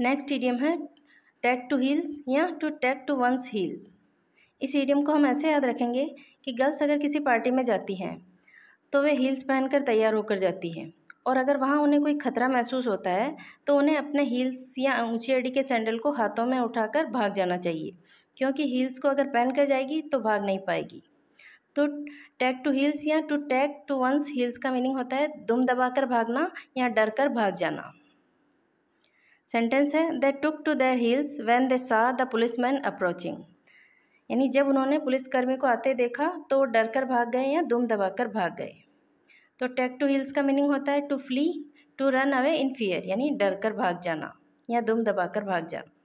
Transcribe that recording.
next idiom है take to heels या to take to one's heels इस idiom को हम ऐसे याद रखेंगे कि गर्ल्स अगर किसी पार्टी में जाती हैं तो वे हील्स पहनकर तैयार होकर जाती हैं और अगर वहाँ उन्हें कोई खतरा महसूस होता है तो उन्हें अपने हील्स या ऊँची अड़ी के सैंडल को हाथों में उठाकर भाग जाना चाहिए क्योंकि हील्स को अगर पहन कर जाएगी तो भाग नहीं पाएगी तो टैक टू हील्स या to take to one's heels का मीनिंग होता है दुम दबाकर भागना या डर कर भाग जाना सेंटेंस है they took to their heels when they saw the police man approaching यानी जब उन्होंने पुलिसकर्मी को आते देखा तो डर कर भाग गए या दुम दबाकर भाग गए तो टेक टू हील्स का मीनिंग होता है to flee to run away in fear यानी डर कर भाग जाना या दुम दबाकर भाग जाना